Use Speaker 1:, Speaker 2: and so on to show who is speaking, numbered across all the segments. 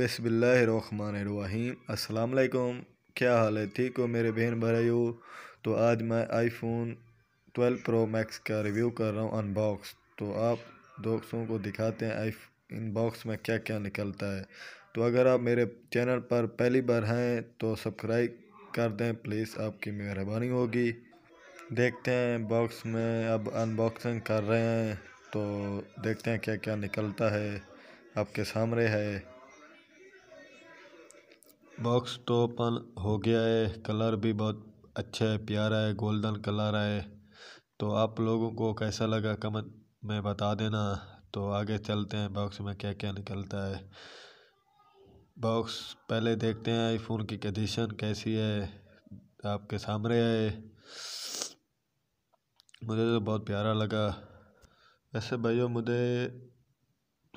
Speaker 1: अस्सलाम वालेकुम क्या हाल है ठीक हो मेरे बहन हो तो आज मैं आईफोन 12 प्रो मैक्स का रिव्यू कर रहा हूँ अनबॉक्स तो आप दोस्तों को दिखाते हैं आई इन बॉक्स में क्या क्या निकलता है तो अगर आप मेरे चैनल पर पहली बार हैं तो सब्सक्राइब कर दें प्लीज़ आपकी मेहरबानी होगी देखते हैं बॉक्स में अब अनबॉक्सिंग कर रहे हैं तो देखते हैं क्या क्या निकलता है आपके सामने है बॉक्स तो ओपन हो गया है कलर भी बहुत अच्छा है प्यारा है गोल्डन कलर है तो आप लोगों को कैसा लगा कमेंट में बता देना तो आगे चलते हैं बॉक्स में क्या क्या निकलता है बॉक्स पहले देखते हैं आईफोन की कंडीशन कैसी है आपके सामने है मुझे तो बहुत प्यारा लगा वैसे भैया मुझे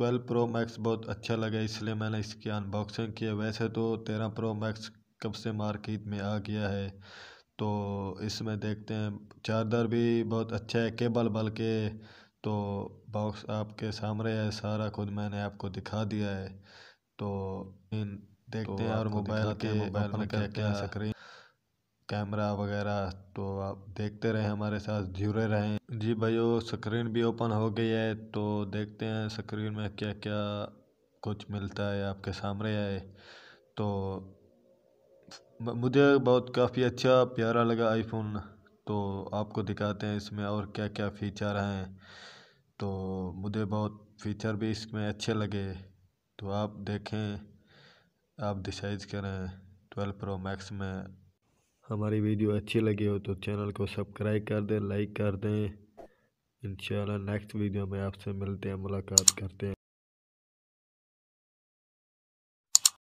Speaker 1: ट्वेल्व प्रो मैक्स बहुत अच्छा लगा इसलिए मैंने इसकी अनबॉक्सिंग किया वैसे तो तेरह प्रो मैक्स कब से मार्केट में आ गया है तो इसमें देखते हैं चार्जर भी बहुत अच्छा है केबल बल के तो बॉक्स आपके सामने है सारा खुद मैंने आपको दिखा दिया है तो इन देखते तो हैं और मोबाइल के मोबाइल में क्या क्या स्क्रीन कैमरा वगैरह तो आप देखते रहें हमारे साथ जुड़े रहें जी भाइयों स्क्रीन भी ओपन हो गई है तो देखते हैं स्क्रीन में क्या क्या कुछ मिलता है आपके सामने आए तो मुझे बहुत काफ़ी अच्छा प्यारा लगा आईफोन तो आपको दिखाते हैं इसमें और क्या क्या फ़ीचर हैं तो मुझे बहुत फीचर भी इसमें अच्छे लगे तो आप देखें आप डिसाइड करें ट्वेल्व प्रो मैक्स में हमारी वीडियो अच्छी लगी हो तो चैनल को सब्सक्राइब कर दें लाइक कर दें इंशाल्लाह नेक्स्ट वीडियो में आपसे मिलते हैं मुलाकात करते हैं